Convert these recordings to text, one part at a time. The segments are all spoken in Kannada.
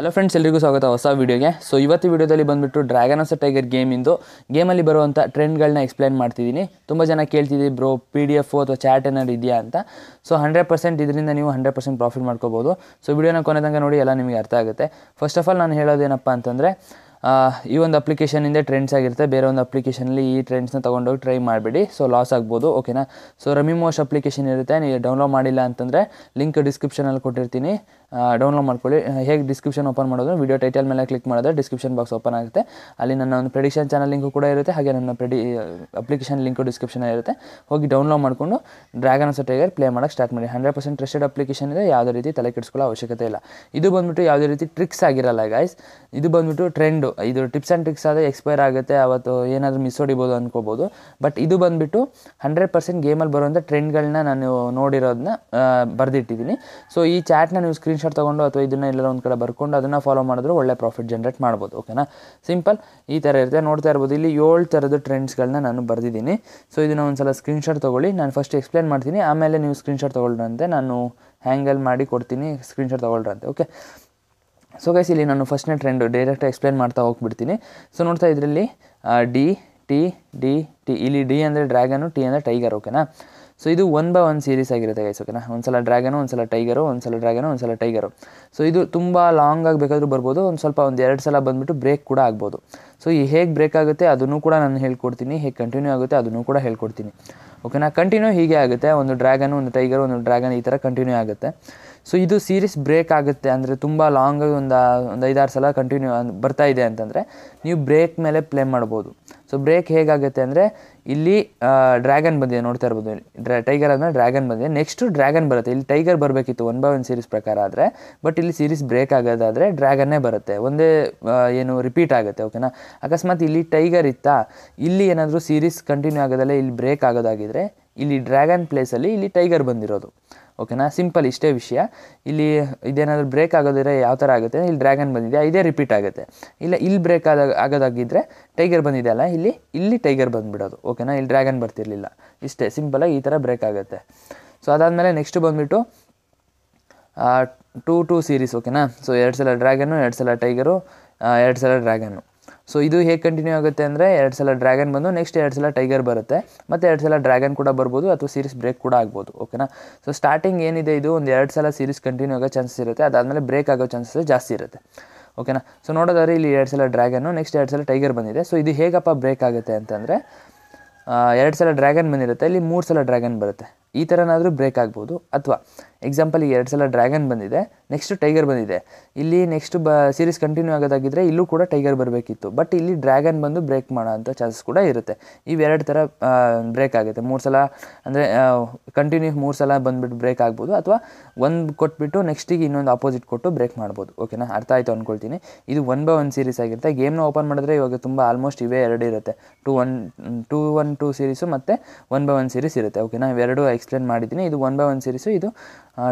ಹಲೋ ಫ್ರೆಂಡ್ಸ್ ಎಲ್ಲರಿಗೂ ಸ್ವಾಗತ ಹೊಸ ವೀಡಿಯೋಗೆ ಸೊ ಇವತ್ತು ವಿಡಿಯೋದಲ್ಲಿ ಬಂದುಬಿಟ್ಟು ಡ್ರ್ಯಾಗನ್ ಆಸ್ ಟೈಗರ್ ಗೇಮಿಂದು ಗೇಮಲ್ಲಿ ಬರುವಂಥ ಟ್ರೆಂಡ್ಗಳನ್ನ ಎಕ್ಸ್ಪ್ಲೈನ್ ಮಾಡ್ತಿದ್ದೀನಿ ತುಂಬ ಜನ ಕೇಳ್ತಿದ್ದೀವಿ ಬ್ರೋ ಪಿ ಡಿ ಎಫ್ ಅಥವಾ ಚಾಟ್ ಏನಾದ್ರು ಇದೆಯಾ ಅಂತ ಸೊ ಹಂಡ್ರೆಡ್ ಪರ್ಸೆಂಟ್ ಇದರಿಂದ ನೀವು ಹಂಡ್ರೆಡ್ ಪರ್ಸೆಂಟ್ ಪ್ರಾಫಿಟ್ ಮಾಡ್ಕೋಬೋದು ಸೊ ವಿಡಿಯೋನ ಕೊನೆ ತನಕ ನೋಡಿ ಎಲ್ಲ ನಿಮಗೆ ಅರ್ಥ ಆಗುತ್ತೆ ಫಸ್ಟ್ ಆಫ್ ಆಲ್ ನಾನು ಹೇಳೋದೇನಪ್ಪ ಅಂತಂದರೆ ಈ ಒಂದು ಅಪ್ಲಿಕೇಶನಿಂದ ಟ್ರೆಂಡ್ಸ್ ಆಗಿರುತ್ತೆ ಬೇರೆ ಒಂದು ಅಪ್ಲಿಕೇಶನಲ್ಲಿ ಈ ಟ್ರೆಂಡ್ಸ್ನ ತೊಗೊಂಡೋಗಿ ಟ್ರೈ ಮಾಡಬೇಡಿ ಸೊ ಲಾಸ್ ಆಗ್ಬೋದು ಓಕೆನಾ ಸೊ ರಮಿ ಮೋಶ್ ಅಪ್ಲಿಕೇಶನ್ ಇರುತ್ತೆ ನೀವು ಡೌನ್ಲೋಡ್ ಮಾಡಿಲ್ಲ ಅಂತಂದರೆ ಲಿಂಕ್ ಡಿಸ್ಕ್ರಿಪ್ಷನಲ್ಲಿ ಕೊಟ್ಟಿರ್ತೀನಿ ಡೌನ್ಲೋಡ್ ಮಾಡ್ಕೊಳ್ಳಿ ಹೇಗೆ ಡಿಸ್ಕ್ರಿಪ್ಷನ್ ಓಪನ್ ಮಾಡೋದು ವಿಡಿಯೋ ಟೈಟಲ್ ಮೇಲೆ ಕ್ಲಿಕ್ ಮಾಡಿದ್ರೆ ಡಿಸ್ಕ್ರಿಪ್ಷನ್ ಬಾಕ್ಸ್ ಓಪನ್ ಆಗುತ್ತೆ ಅಲ್ಲಿ ನನ್ನ ಒಂದು ಪ್ರೆಡಿಕ್ಷನ್ ಚಾನಲ್ ಲಿಂಕು ಕೂಡ ಇರುತ್ತೆ ಹಾಗೆ ನನ್ನ ಪ್ರೆಡಿ ಅಪ್ಲಿಕೇಶನ್ ಲಿಂಕು ಡಿಸ್ಕ್ರಿಪ್ಷನ್ ಇರುತ್ತೆ ಹೋಗಿ ಡೌನ್ಲೋಡ್ ಮಾಡಿಕೊಂಡು ಡ್ರ್ಯಾಗನ್ ಟೈಗರ್ ಪ್ಲೇ ಮಾಡೋಕ್ಕೆ ಸ್ಟಾರ್ಟ್ ಮಾಡಿ ಹಂಡ್ರೆಡ್ ಪರ್ಸೆಂಟ್ ಟ್ರಸ್ಟೆಡ್ ಅಪ್ಲಿಕೇಶನ್ ಇದೆ ಯಾವುದೇ ರೀತಿ ತಲೆ ಕೆಡಿಸ್ಕೊಳ್ಳೋ ಅವಶ್ಯಕತೆ ಇಲ್ಲ ಇದು ಬಂದ್ಬಿಟ್ಟು ಯಾವುದೇ ರೀತಿ ಟ್ರಿಕ್ಸ್ ಆಗಿರಲ್ಲ ಗಾಯ್ಸ್ ಇದು ಬಂದ್ಬಿಟ್ಟು ಟ್ರೆಂಡು ಎರಡು ಇದು ಟಿಪ್ಸ್ ಆ್ಯಂಡ್ ಟ್ರಿಕ್ಸ್ ಆದರೆ ಎಕ್ಸ್ಪೈರ್ ಆಗುತ್ತೆ ಅವತ್ತು ಏನಾದರೂ ಮಿಸ್ ಹೊಡಿಬೋದು ಅಂದ್ಕೋಬೋದು ಬಟ್ ಇದು ಬಂದುಬಿಟ್ಟು ಹಂಡ್ರೆಡ್ ಪರ್ಸೆಂಟ್ ಗೇಮಲ್ಲಿ ಬರುವಂಥ ಟ್ರೆಂಡ್ಗಳನ್ನ ನಾನು ನೋಡಿರೋದನ್ನ ಬರೆದಿಟ್ಟಿದ್ದೀನಿ ಸೊ ಈ ಚಾಟ್ನ ನೀವು ಸ್ಕ್ರೀನ್ಶಾಟ್ ತೊಗೊಂಡು ಅಥವಾ ಇದನ್ನು ಎಲ್ಲರೂ ಒಂದು ಕಡೆ ಬರ್ಕೊಂಡು ಅದನ್ನು ಫಾಲೋ ಮಾಡಿದ್ರೆ ಒಳ್ಳೆ ಪ್ರಾಫಿಟ್ ಜನ್ರೇಟ್ ಮಾಡ್ಬೋದು ಓಕೆನಾ ಸಿಂಪಲ್ ಈ ಥರ ಇರುತ್ತೆ ನೋಡ್ತಾ ಇರ್ಬೋದು ಇಲ್ಲಿ ಏಳು ಥರದ ಟ್ರೆಂಡ್ಸ್ಗಳನ್ನ ನಾನು ಬರೆದಿದ್ದೀನಿ ಸೊ ಇದನ್ನು ಒಂದು ಸಲ ಸ್ಕ್ರೀನ್ಶಾಟ್ ತೊಗೊಳ್ಳಿ ನಾನು ಫಸ್ಟ್ ಎಕ್ಸ್ಪ್ಲೇನ್ ಮಾಡ್ತೀನಿ ಆಮೇಲೆ ನೀವು ಸ್ಕ್ರೀನ್ಶಾಟ್ ತೊಗೊಳ್ರಂತೆ ನಾನು ಹ್ಯಾಂಗಲ್ ಮಾಡಿ ಕೊಡ್ತೀನಿ ಸ್ಕ್ರೀನ್ಶಾಟ್ ತೊಗೊಳ್ರಂತೆ ಓಕೆ ಸೊ ಗೈಸ್ ಇಲ್ಲಿ ನಾನು ಫಸ್ಟ್ನೇ ಟ್ರೆಂಡ್ ಡೈರೆಕ್ಟಾಗಿ ಎಕ್ಸ್ಪ್ಲೇನ್ ಮಾಡ್ತಾ ಹೋಗ್ಬಿಡ್ತೀನಿ ಸೊ ನೋಡ್ತಾ ಇದರಲ್ಲಿ ಡಿ ಟಿ ಡಿ ಟಿ ಇಲ್ಲಿ ಡಿ ಅಂದರೆ ಡ್ರ್ಯಾಗನು ಟಿ ಅಂದರೆ ಟೈಗರ್ ಓಕೆನಾ ಸೊ ಇದು ಒನ್ ಬೈ ಒನ್ ಸೀರೀಸ್ ಆಗಿರುತ್ತೆ ಗೈಸ್ ಓಕೆನಾ ಒಂದು ಸಲ ಡ್ರ್ಯಾಗನು ಒಂದು ಸಲ ಟೈಗರು ಒಂದು ಸಲ ಡ್ರ್ಯಾಗನು ಒಂದು ಸಲ ಟೈಗರು ಸೊ ಇದು ತುಂಬ ಲಾಂಗ್ ಆಗಿ ಬೇಕಾದರೂ ಬರ್ಬೋದು ಒಂದು ಸ್ವಲ್ಪ ಒಂದು ಎರಡು ಸಲ ಬಂದುಬಿಟ್ಟು ಬ್ರೇಕ್ ಕೂಡ ಆಗ್ಬೋದು ಸೊ ಈ ಹೇಗೆ ಬ್ರೇಕ್ ಆಗುತ್ತೆ ಅದನ್ನು ಕೂಡ ನಾನು ಹೇಳ್ಕೊಡ್ತೀನಿ ಹೇಗೆ ಕಂಟಿನ್ಯೂ ಆಗುತ್ತೆ ಅದನ್ನು ಕೂಡ ಹೇಳ್ಕೊಡ್ತೀನಿ ಓಕೆನಾ ಕಂಟಿನ್ಯೂ ಹೀಗೆ ಆಗುತ್ತೆ ಒಂದು ಡ್ರ್ಯಾಗನು ಒಂದು ಟೈಗರು ಒಂದು ಡ್ರ್ಯಾಗನ್ ಈ ಥರ ಕಂಟಿನ್ಯೂ ಆಗುತ್ತೆ ಸೊ ಇದು ಸೀರೀಸ್ ಬ್ರೇಕ್ ಆಗುತ್ತೆ ಅಂದರೆ ತುಂಬ ಲಾಂಗ್ ಒಂದು ಒಂದು ಐದಾರು ಸಲ ಕಂಟಿನ್ಯೂ ಬರ್ತಾ ಇದೆ ಅಂತಂದರೆ ನೀವು ಬ್ರೇಕ್ ಮೇಲೆ ಪ್ಲೇ ಮಾಡ್ಬೋದು ಸೊ ಬ್ರೇಕ್ ಹೇಗಾಗುತ್ತೆ ಅಂದರೆ ಇಲ್ಲಿ ಡ್ರ್ಯಾಗನ್ ಬಂದಿದೆ ನೋಡ್ತಾ ಇರ್ಬೋದು ಟೈಗರ್ ಆದಮೇಲೆ ಡ್ರ್ಯಾಗನ್ ಬಂದಿದೆ ನೆಕ್ಸ್ಟು ಡ್ರ್ಯಾಗನ್ ಬರುತ್ತೆ ಇಲ್ಲಿ ಟೈಗರ್ ಬರಬೇಕಿತ್ತು ಒನ್ ಬೈ ಒನ್ ಸೀರೀಸ್ ಪ್ರಕಾರ ಆದರೆ ಬಟ್ ಇಲ್ಲಿ ಸೀರೀಸ್ ಬ್ರೇಕ್ ಆಗೋದಾದರೆ ಡ್ರ್ಯಾಗನ್ನೇ ಬರುತ್ತೆ ಒಂದೇ ಏನು ರಿಪೀಟ್ ಆಗುತ್ತೆ ಓಕೆನಾ ಅಕಸ್ಮಾತ್ ಇಲ್ಲಿ ಟೈಗರ್ ಇತ್ತಾ ಇಲ್ಲಿ ಏನಾದರೂ ಸೀರೀಸ್ ಕಂಟಿನ್ಯೂ ಆಗೋದಲ್ಲೇ ಇಲ್ಲಿ ಬ್ರೇಕ್ ಆಗೋದಾಗಿದ್ದರೆ ಇಲ್ಲಿ ಡ್ರ್ಯಾಗನ್ ಪ್ಲೇಸಲ್ಲಿ ಇಲ್ಲಿ ಟೈಗರ್ ಬಂದಿರೋದು ಓಕೆನಾ ಸಿಂಪಲ್ ಇಷ್ಟೇ ವಿಷಯ ಇಲ್ಲಿ ಇದೇನಾದರೂ ಬ್ರೇಕ್ ಆಗೋದಿದ್ರೆ ಯಾವ ಥರ ಆಗುತ್ತೆ ಇಲ್ಲಿ ಡ್ರ್ಯಾಗನ್ ಬಂದಿದೆ ಇದೇ ರಿಪೀಟ್ ಆಗುತ್ತೆ ಇಲ್ಲ ಇಲ್ಲಿ ಬ್ರೇಕ್ ಆದ ಆಗೋದಾಗಿದ್ದರೆ ಟೈಗರ್ ಬಂದಿದೆ ಅಲ್ಲ ಇಲ್ಲಿ ಇಲ್ಲಿ ಟೈಗರ್ ಬಂದುಬಿಡೋದು ಓಕೆನಾ ಇಲ್ಲಿ ಡ್ರ್ಯಾಗನ್ ಬರ್ತಿರ್ಲಿಲ್ಲ ಇಷ್ಟೇ ಸಿಂಪಲಾಗಿ ಈ ಥರ ಬ್ರೇಕ್ ಆಗುತ್ತೆ ಸೊ ಅದಾದಮೇಲೆ ನೆಕ್ಸ್ಟ್ ಬಂದುಬಿಟ್ಟು ಟೂ ಟೂ ಸೀರೀಸ್ ಓಕೆನಾ ಸೊ ಎರಡು ಸಲ ಡ್ರ್ಯಾಗನು ಎರಡು ಸಲ ಟೈಗರು ಎರಡು ಸಲ ಡ್ರ್ಯಾಗನು ಸೊ ಇದು ಹೇಗೆ ಕಂಟಿನ್ಯೂ ಆಗುತ್ತೆ ಅಂದರೆ ಎರಡು ಸಲ ಡ್ರ್ಯಾಗನ್ ಬಂದು ನೆಕ್ಸ್ಟ್ ಎರಡು ಸಲ ಟೈಗರ್ ಬರುತ್ತೆ ಮತ್ತು ಎರಡು ಸಲ ಡ್ರ್ಯಾಗನ್ ಕೂಡ ಬರ್ಬೋದು ಅಥವಾ ಸೀರೀಸ್ ಬ್ರೇಕ್ ಕೂಡ ಆಗ್ಬೋದು ಓಕೆನಾ ಸೊ ಸ್ಟಾರ್ಟಿಂಗ್ ಏನಿದೆ ಇದು ಒಂದು ಎರಡು ಸಲ ಸೀರೀಸ್ ಕಂಟಿನ್ಯೂ ಆಗೋ ಚಾನ್ಸಸ್ ಇರುತ್ತೆ ಅದಾದಮೇಲೆ ಬ್ರೇಕ್ ಆಗೋ ಚಾನ್ಸಸ್ ಜಾಸ್ತಿ ಇರುತ್ತೆ ಓಕೆನಾ ಸೊ ನೋಡೋದಾದ್ರೆ ಇಲ್ಲಿ ಎರಡು ಸಲ ಡ್ರ್ಯಾಗನ್ನು ನೆಕ್ಸ್ಟ್ ಎರಡು ಸಲ ಟೈಗರ್ ಬಂದಿದೆ ಸೊ ಇದು ಹೇಗಪ್ಪ ಬ್ರೇಕ್ ಆಗುತ್ತೆ ಅಂತಂದರೆ ಎರಡು ಸಲ ಡ್ರ್ಯಾಗನ್ ಬಂದಿರುತ್ತೆ ಇಲ್ಲಿ ಮೂರು ಸಲ ಡ್ರ್ಯಾಗನ್ ಬರುತ್ತೆ ಈ ಥರನಾದರೂ ಬ್ರೇಕ್ ಆಗ್ಬೋದು ಅಥವಾ ಎಕ್ಸಾಂಪಲ್ ಈ ಎರಡು ಸಲ ಡ್ರ್ಯಾಗನ್ ಬಂದಿದೆ ನೆಕ್ಸ್ಟ್ ಟೈಗರ್ ಬಂದಿದೆ ಇಲ್ಲಿ ನೆಕ್ಸ್ಟ್ ಬ ಸೀರೀಸ್ ಕಂಟಿನ್ಯೂ ಆಗೋದಾಗಿದ್ದರೆ ಇಲ್ಲೂ ಕೂಡ ಟೈಗರ್ ಬರಬೇಕಿತ್ತು ಬಟ್ ಇಲ್ಲಿ ಡ್ರ್ಯಾಗನ್ ಬಂದು ಬ್ರೇಕ್ ಮಾಡೋಂಥ ಚಾನ್ಸಸ್ ಕೂಡ ಇರುತ್ತೆ ಇವೆರಡು ಥರ ಬ್ರೇಕ್ ಆಗುತ್ತೆ ಮೂರು ಸಲ ಅಂದರೆ ಕಂಟಿನ್ಯೂ ಮೂರು ಸಲ ಬಂದುಬಿಟ್ಟು ಬ್ರೇಕ್ ಆಗ್ಬೋದು ಅಥವಾ ಒಂದು ಕೊಟ್ಬಿಟ್ಟು ನೆಕ್ಸ್ಟಿಗೆ ಇನ್ನೊಂದು ಆಪೋಸಿಟ್ ಕೊಟ್ಟು ಬ್ರೇಕ್ ಮಾಡ್ಬೋದು ಓಕೆನಾ ಅರ್ಥ ಆಯಿತು ಅಂದ್ಕೊಳ್ತೀನಿ ಇದು ಒನ್ ಬೈ ಒನ್ ಸೀರೀಸ್ ಆಗಿರುತ್ತೆ ಗೇಮ್ನ ಓಪನ್ ಮಾಡಿದ್ರೆ ಇವಾಗ ತುಂಬ ಆಲ್ಮೋಸ್ಟ್ ಇವೇ ಎರಡು ಇರುತ್ತೆ two one two one two series ಮತ್ತು ಒನ್ ಬೈ ಒನ್ ಸೀರೀಸ್ ಇರುತ್ತೆ ಓಕೆನಾ ಇವೆರಡು ಎಕ್ಸ್ಪ್ಲೇನ್ ಮಾಡಿದ್ದೀನಿ ಇದು ಒನ್ ಬೈ ಒನ್ ಸೀರೀಸು ಇದು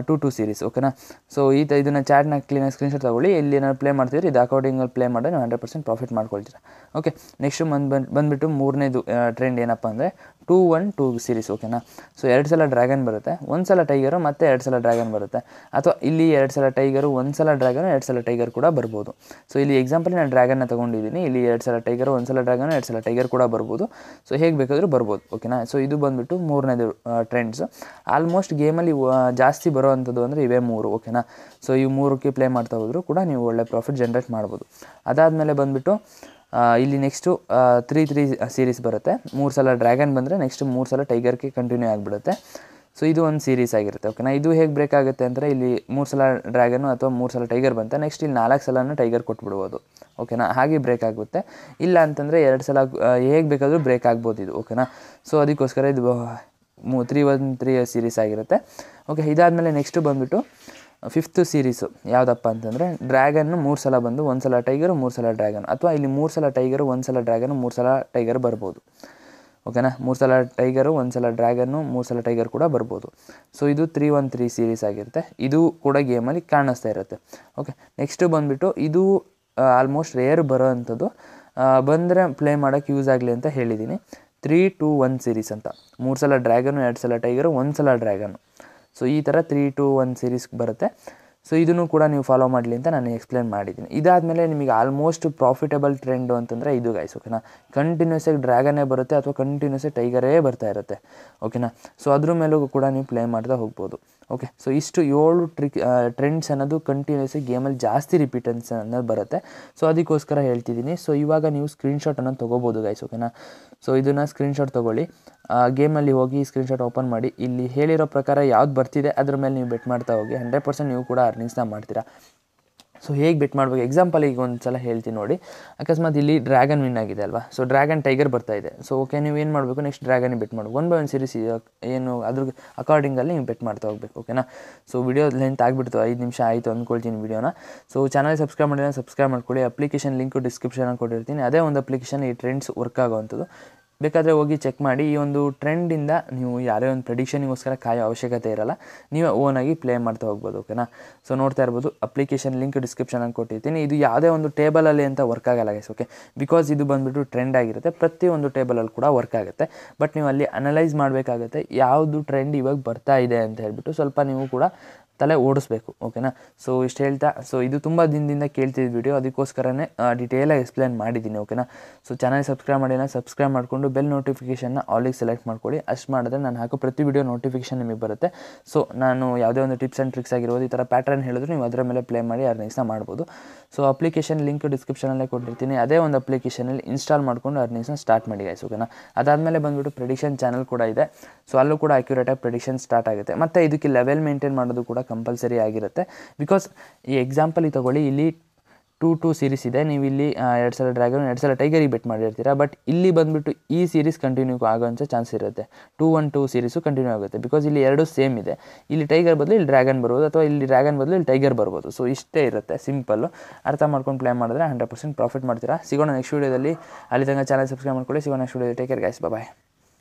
ಟು ಟು ಸೀರೀಸ್ ಓಕೆನಾ ಸೊ ಈ ತ ಇದನ್ನು ಚಾಟ್ನ ಕ್ಲೀನಾಗಿ ಸ್ಕ್ರೀನ್ಶಾಟ್ ತಗೊಳ್ಳಿ ಇಲ್ಲಿ ನಾನು ಪ್ಲೇ ಮಾಡ್ತಿದ್ರೆ ಇದು ಅಕಾರ್ಡಿಂಗಲ್ಲಿ ಪ್ಲೇ ಮಾಡಿದ್ರೆ ನೀವು ಹಂಡ್ರೆಡ್ ಪರ್ಸೆಂಟ್ ಪ್ರಾಫಿಟ್ ಮಾಡ್ಕೊಳ್ತೀರಾ ಓಕೆ ನೆಕ್ಸ್ಟ್ ಬಂದು ಬಂದು ಬಂದುಬಿಟ್ಟು ಮೂರನೇದು ಟ್ರೆಂಡ್ ಏನಪ್ಪ ಅಂದರೆ ಟೂ ಒನ್ ಟೂ ಸೀರೀಸ್ ಓಕೆನಾ ಸೊ ಎರಡು ಸಲ ಡ್ರ್ಯಾಗನ್ ಬರುತ್ತೆ ಒಂದು ಸಲ ಟೈಗರು ಮತ್ತು ಎರಡು ಸಲ ಡ್ರ್ಯಾಗನ್ ಬರುತ್ತೆ ಅಥವಾ ಇಲ್ಲಿ ಎರಡು ಸಲ ಟೈಗರು ಒಂದು ಸಲ ಡ್ರ್ಯಾಗನು ಎರಡು ಸಲ ಟೈಗರ್ ಕೂಡ ಬರ್ಬೋದು ಸೊ ಇಲ್ಲಿ ಎಕ್ಸಾಂಪಲ್ ನಾನು ಡ್ರ್ಯಾಗನ್ನ ತೊಗೊಂಡಿದ್ದೀನಿ ಇಲ್ಲಿ ಎರಡು ಸಲ ಟೈಗರು ಒಂದು ಸಲ ಡ್ರ್ಯಾಗನ್ ಎರಡು ಸಲ ಟೈಗರ್ ಕೂಡ ಬರ್ಬೋದು ಸೊ ಹೇಗೆ ಬೇಕಾದರೂ ಬರ್ಬೋದು ಓಕೆನಾ ಸೊ ಇದು ಬಂದುಬಿಟ್ಟು ಮೂರನೇದು ಟ್ರೆಂಡ್ಸ್ ಆಲ್ಮೋಸ್ಟ್ ಗೇಮಲ್ಲಿ ಜಾಸ್ತಿ ಬರೋವಂಥದ್ದು ಅಂದರೆ ಇವೇ ಮೂರು ಓಕೆನಾ ಸೊ ಈ ಮೂರಕ್ಕೆ ಪ್ಲೇ ಮಾಡ್ತಾ ಹೋದರೂ ಕೂಡ ನೀವು ಒಳ್ಳೆ ಪ್ರಾಫಿಟ್ ಜನ್ರೇಟ್ ಮಾಡ್ಬೋದು ಅದಾದಮೇಲೆ ಬಂದುಬಿಟ್ಟು ಇಲ್ಲಿ ನೆಕ್ಸ್ಟು ತ್ರೀ ತ್ರೀ ಸೀರೀಸ್ ಬರುತ್ತೆ ಮೂರು ಸಲ ಡ್ರ್ಯಾಗನ್ ಬಂದರೆ ನೆಕ್ಸ್ಟ್ ಮೂರು ಸಲ ಟೈಗರ್ಗೆ ಕಂಟಿನ್ಯೂ ಆಗಿಬಿಡುತ್ತೆ ಸೊ ಇದು ಒಂದು ಸೀರೀಸ್ ಆಗಿರುತ್ತೆ ಓಕೆನಾ ಇದು ಹೇಗೆ ಬ್ರೇಕ್ ಆಗುತ್ತೆ ಅಂದರೆ ಇಲ್ಲಿ ಮೂರು ಸಲ ಡ್ರ್ಯಾಗನು ಅಥವಾ ಮೂರು ಸಲ ಟೈಗರ್ ಬಂತೆ ನೆಕ್ಸ್ಟ್ ಇಲ್ಲಿ ನಾಲ್ಕು ಸಲನ ಟೈಗರ್ ಕೊಟ್ಬಿಡ್ಬೋದು ಓಕೆನಾ ಹಾಗೆ ಬ್ರೇಕ್ ಆಗುತ್ತೆ ಇಲ್ಲ ಅಂತಂದರೆ ಎರಡು ಸಲ ಹೇಗೆ ಬೇಕಾದರೂ ಬ್ರೇಕ್ ಆಗ್ಬೋದು ಇದು ಓಕೆನಾ ಸೊ ಅದಕ್ಕೋಸ್ಕರ ಇದು ಮೂ ತ್ರೀ ಒನ್ ತ್ರೀ ಸೀರೀಸ್ ಆಗಿರುತ್ತೆ ಓಕೆ ಇದಾದಮೇಲೆ ನೆಕ್ಸ್ಟು ಬಂದುಬಿಟ್ಟು ಫಿಫ್ತ್ ಸೀರೀಸು ಯಾವುದಪ್ಪ ಅಂತಂದರೆ ಡ್ರ್ಯಾಗನ್ನು ಮೂರು ಸಲ ಬಂದು ಒಂದು ಸಲ ಟೈಗರು ಮೂರು ಸಲ ಡ್ರ್ಯಾಗನ್ ಅಥವಾ ಇಲ್ಲಿ ಮೂರು ಸಲ ಟೈಗರು ಒಂದು ಸಲ ಡ್ರ್ಯಾಗನ್ ಮೂರು ಸಲ ಟೈಗರ್ ಬರ್ಬೋದು ಓಕೆನಾ ಮೂರು ಸಲ ಟೈಗರು ಒಂದು ಸಲ ಡ್ರ್ಯಾಗನ್ನು ಮೂರು ಸಲ ಟೈಗರ್ ಕೂಡ ಬರ್ಬೋದು ಸೊ ಇದು ತ್ರೀ ಒನ್ ತ್ರೀ ಸೀರೀಸ್ ಆಗಿರುತ್ತೆ ಇದು ಕೂಡ ಗೇಮಲ್ಲಿ ಕಾಣಿಸ್ತಾ ಇರುತ್ತೆ ಓಕೆ ನೆಕ್ಸ್ಟು ಬಂದುಬಿಟ್ಟು ಇದು ಆಲ್ಮೋಸ್ಟ್ ರೇರ್ ಬರೋ ಅಂಥದ್ದು ಬಂದರೆ ಪ್ಲೇ ಮಾಡೋಕ್ಕೆ ಯೂಸ್ ಆಗಲಿ ಅಂತ ಹೇಳಿದ್ದೀನಿ ತ್ರೀ ಟು ಒನ್ ಸೀರೀಸ್ ಅಂತ ಮೂರು ಸಲ ಡ್ರ್ಯಾಗನು ಎರಡು ಸಲ ಟೈಗರು ಒಂದು ಸಲ ಡ್ರ್ಯಾಗನು ಸೊ ಈ ಥರ ತ್ರೀ ಟು ಒನ್ ಸೀರೀಸ್ ಬರುತ್ತೆ ಸೊ ಇದನ್ನು ಕೂಡ ನೀವು ಫಾಲೋ ಮಾಡಲಿ ಅಂತ ನಾನು ಎಕ್ಸ್ಪ್ಲೇನ್ ಮಾಡಿದ್ದೀನಿ ಇದಾದಮೇಲೆ ನಿಮಗೆ ಆಲ್ಮೋಸ್ಟ್ ಪ್ರಾಫಿಟೇಬಲ್ ಟ್ರೆಂಡು ಅಂತಂದರೆ ಇದು ಗೈಸ್ ಓಕೆನಾ ಕಂಟಿನ್ಯೂಸ್ ಆಗಿ ಡ್ರ್ಯಾಗನೇ ಬರುತ್ತೆ ಅಥವಾ ಕಂಟಿನ್ಯೂಸ್ ಆಗಿ ಟೈಗರೇ ಬರ್ತಾ ಇರುತ್ತೆ ಓಕೆನಾ ಸೊ ಅದ್ರ ಮೇಲೂ ಕೂಡ ನೀವು ಪ್ಲೇ ಮಾಡ್ತಾ ಹೋಗ್ಬೋದು ಓಕೆ ಸೊ ಇಷ್ಟು ಏಳು ಟ್ರಿಕ್ ಟ್ರೆಂಡ್ಸ್ ಅನ್ನೋದು ಕಂಟಿನ್ಯೂಸ್ ಆಗಿ ಗೇಮಲ್ಲಿ ಜಾಸ್ತಿ ರಿಪೀಟೆನ್ಸ್ ಅನ್ನೋದು ಬರುತ್ತೆ ಸೊ ಅದಕ್ಕೋಸ್ಕರ ಹೇಳ್ತಿದ್ದೀನಿ ಸೊ ಇವಾಗ ನೀವು ಸ್ಕ್ರೀನ್ಶಾಟನ್ನು ತೊಗೋಬೋದು ಗೈಸ್ ಓಕೆನಾ ಸೊ ಇದನ್ನು ಸ್ಕ್ರೀನ್ಶಾಟ್ ತೊಗೊಳ್ಳಿ ಗೇಮಲ್ಲಿ ಹೋಗಿ ಸ್ಕ್ರೀನ್ಶಾಟ್ ಓಪನ್ ಮಾಡಿ ಇಲ್ಲಿ ಹೇಳಿರೋ ಪ್ರಕಾರ ಯಾವ್ದು ಬರ್ತಿದೆ ಅದ್ರ ಮೇಲೆ ನೀವು ಬೆಟ್ ಮಾಡ್ತಾ ಹೋಗಿ ಹಂಡ್ರೆಡ್ ಪರ್ಸೆಂಟ್ ನೀವು ಕೂಡ ಅರ್ನಿಂಗ್ಸ್ನ ಮಾಡ್ತೀರಾ ಸೊ ಹೇಗೆ ಬಿಟ್ ಮಾಡಬೇಕು ಎಕ್ಸಾಂಪಲ್ ಈಗ ಒಂದು ಸಲ ಹೇಳ್ತೀನಿ ನೋಡಿ ಅಕಸ್ಮಾತ್ ಇಲ್ಲಿ ಡ್ರ್ಯಾಗನ್ ವಿನ್ ಆಗಿದೆ ಅಲ್ವಾ ಸೊ ಡ್ರ್ಯಾಗನ್ ಟೈಗರ್ ಬರ್ತಾ ಇದೆ ಸೊ ಓಕೆ ನೀವು ಏನು ಮಾಡಬೇಕು ನೆಕ್ಸ್ಟ್ ಡ್ರ್ಯಾಗನ್ ಬಿಟ್ ಮಾಡಬೇಕು ಒನ್ ಬೈ ಒನ್ ಸೀರೀಸ್ ಏನು ಅದ್ರ ಅಕಾರ್ಡಿಂಗಲ್ಲಿ ನೀವು ಬೆಟ್ ಮಾಡ್ತಾ ಹೋಗ್ಬೇಕು ಓಕೆನಾ ಸೊ ವಿಡಿಯೋ ಲೆಂತ್ ಆಗಿಬಿಡ್ತು ಐದು ನಿಮಿಷ ಆಯಿತು ಅಂದ್ಕೊಳ್ತೀನಿ ವಿಡಿಯೋನ ಸೊ ಚಾನಲ್ ಸಬ್ಸ್ಕ್ರೈಬ್ ಮಾಡಿದ್ರೆ ಸಬ್ಸ್ಕ್ರೈಬ್ ಮಾಡ್ಕೊಳ್ಳಿ ಅಪ್ಲಿಕೇಶನ್ ಲಿಂಕು ಡಿಸ್ಕ್ರಿಪ್ಷನ್ ಕೊಟ್ಟಿರ್ತೀನಿ ಅದೇ ಒಂದು ಅಪ್ಲಿಕೇಶನ್ ಈ ಟ್ರೆಂಡ್ಸ್ ವರ್ಕ್ ಆಗುವಂಥದ್ದು ಬೇಕಾದರೆ ಹೋಗಿ ಚೆಕ್ ಮಾಡಿ ಈ ಒಂದು ಟ್ರೆಂಡಿಂದ ನೀವು ಯಾರೇ ಒಂದು ಪ್ರೆಡಿಕ್ಷನ್ಗೋಸ್ಕರ ಕಾಯೋ ಅವಶ್ಯಕತೆ ಇರಲ್ಲ ನೀವೇ ಓನಾಗಿ ಪ್ಲೇ ಮಾಡ್ತಾ ಹೋಗ್ಬೋದು ಓಕೆನಾ ಸೊ ನೋಡ್ತಾ ಇರ್ಬೋದು ಅಪ್ಲಿಕೇಶನ್ ಲಿಂಕ್ ಡಿಸ್ಕ್ರಿಪ್ಷನಲ್ಲಿ ಕೊಟ್ಟಿರ್ತೀನಿ ಇದು ಯಾವುದೇ ಒಂದು ಟೇಬಲಲ್ಲಿ ಅಂತ ವರ್ಕ್ ಆಗಲ್ಲ ಗೈಸ್ ಓಕೆ ಬಿಕಾಸ್ ಇದು ಬಂದುಬಿಟ್ಟು ಟ್ರೆಂಡ್ ಆಗಿರುತ್ತೆ ಪ್ರತಿಯೊಂದು ಟೇಬಲಲ್ಲಿ ಕೂಡ ವರ್ಕ್ ಆಗುತ್ತೆ ಬಟ್ ನೀವು ಅಲ್ಲಿ ಅನಲೈಸ್ ಮಾಡಬೇಕಾಗುತ್ತೆ ಯಾವುದು ಟ್ರೆಂಡ್ ಇವಾಗ ಬರ್ತಾ ಇದೆ ಅಂತ ಹೇಳ್ಬಿಟ್ಟು ಸ್ವಲ್ಪ ನೀವು ಕೂಡ ತಲೆ ಓಡಿಸ್ಬೇಕು ಓಕೆನಾ ಸೊ ಇಷ್ಟು ಹೇಳ್ತಾ ಸೊ ಇದು ತುಂಬ ದಿನದಿಂದ ಕೇಳ್ತಿದ್ದ ವಿಡಿಯೋ ಅದಕ್ಕೋಸ್ಕರನೇ ಡೀಟೇಲಾಗಿ ಎಕ್ಸ್ಪ್ಲೇನ್ ಮಾಡಿದ್ದೀನಿ ಓಕೆನಾ ಸೊ ಚಾನಲ್ ಸಬ್ಸ್ಕ್ರೈಬ್ ಮಾಡಿಲ್ಲ ಸಬ್ಸ್ಕ್ರೈಬ್ ಮಾಡಿಕೊಂಡು ಬೆಲ್ ನೋಟಿಫಿಕೇಷನ್ನ ಆಲಿಗೆ ಸೆಲೆಕ್ಟ್ ಮಾಡ್ಕೊಳ್ಳಿ ಅಷ್ಟು ಮಾಡಿದ್ರೆ ನಾನು ಹಾಕೋ ಪ್ರತಿ ವಿಡಿಯೋ ನೋಟಿಫಿಕೇಷನ್ ನಿಮಗೆ ಬರುತ್ತೆ ಸೊ ನಾನು ಯಾವುದೇ ಒಂದು ಟಿಪ್ಸ್ ಆ್ಯಂಡ್ ಟ್ರಿಕ್ಸ್ ಆಗಿರ್ಬೋದು ಈ ಥರ ಪ್ಯಾಟರ್ನ್ ಹೇಳಿದ್ರು ನೀವು ಅದರ ಮೇಲೆ ಪ್ಲೇ ಮಾಡಿ ಅರ್ನಿಂಗ್ಸ್ನ ಮಾಡ್ಬೋದು ಸೊ ಅಪ್ಲಿಕೇಶನ್ ಲಿಂಕ್ ಡಿಸ್ಕ್ರಿಪ್ಷನಲ್ಲೇ ಕೊಟ್ಟಿರ್ತೀನಿ ಅದೇ ಒಂದು ಅಪ್ಲಿಕೇಶನಲ್ಲಿ ಇನ್ಸ್ಟಾಲ್ ಮಾಡಿಕೊಂಡು ಅರ್ನಿಂಗ್ಸ್ನ ಸ್ಟಾರ್ಟ್ ಮಾಡಿ ಆಯ್ತು ಓಕೆನಾ ಅದಾದಮೇಲೆ ಬಂದುಬಿಟ್ಟು ಪ್ರಿಡಿಕ್ಷನ್ ಚಾನಲ್ ಕೂಡ ಇದೆ ಸೊ ಅಲ್ಲೂ ಕೂಡ ಅಕ್ಯುರೇಟಾಗಿ ಪ್ರಿಡಿಕ್ಷನ್ ಸ್ಟಾರ್ಟ್ ಆಗುತ್ತೆ ಮತ್ತು ಇದಕ್ಕೆ ಲೆವೆಲ್ ಮೇಂಟೈನ್ ಮಾಡೋದು ಕೂಡ ಕಂಪಲ್ಸರಿ ಆಗಿರುತ್ತೆ ಬಿಕಾಸ್ ಈ ಎಕ್ಸಾಂಪಲಿಗೆ ತಗೊಳ್ಳಿ ಇಲ್ಲಿ ಟೂ ಟೂ ಸೀರೀಸ್ ಇದೆ ನೀವು ಇಲ್ಲಿ ಎರಡು ಸಲ ಡ್ರ್ಯಾಗನ್ ಎರಡು ಸಲ ಟೈಗರಿಗೆ ಬೆಟ್ ಮಾಡಿರ್ತೀರಾ ಬಟ್ ಇಲ್ಲಿ ಬಂದುಬಿಟ್ಟು ಈ ಸೀರೀಸ್ ಕಂಟಿನ್ಯೂ ಆಗೋಂಥ ಚಾನ್ಸ್ ಇರುತ್ತೆ two one two series continue ಆಗುತ್ತೆ ಬಿಕಾಸ್ ಇಲ್ಲಿ ಎರಡು ಸೇಮ್ ಇದೆ ಇಲ್ಲಿ ಟೈಗರ್ ಬದಲು ಇಲ್ಲಿ ಡ್ರ್ಯಾಗನ್ ಬರ್ಬೋದು ಅಥವಾ ಇಲ್ಲಿ ಡ್ರ್ಯಾಗನ್ ಬದಲು ಇಲ್ಲಿ ಟೈಗರ್ ಬರ್ಬೋದು ಸೊ ಇಷ್ಟೇ ಇರುತ್ತೆ ಸಿಂಪಲ್ಲು ಅರ್ಥ ಮಾಡ್ಕೊಂಡು ಪ್ಲೇ ಮಾಡಿದ್ರೆ ಹಂಡ್ರೆಡ್ ಪರ್ಸೆಂಟ್ ಪ್ರಾಫಿಟ್ ಮಾಡ್ತೀರಾ ಸಿಗೋಣ ನೆಕ್ಸ್ಟ್ ವೀಡಿಯೋದಲ್ಲಿ ಅಲ್ಲಿ ತನಕ ಚಾನಲ್ ಸಬ್ಸ್ಕ್ರೈಬ್ ಮಾಡ್ಕೊಳ್ಳಿ ಸಿಗೋಣ ನೆಕ್ಸ್ಟ್ ವೀಡಿಯೋ ಟೇಕರ್ ಗ್ಯಾಸ್ ಬಾಯ್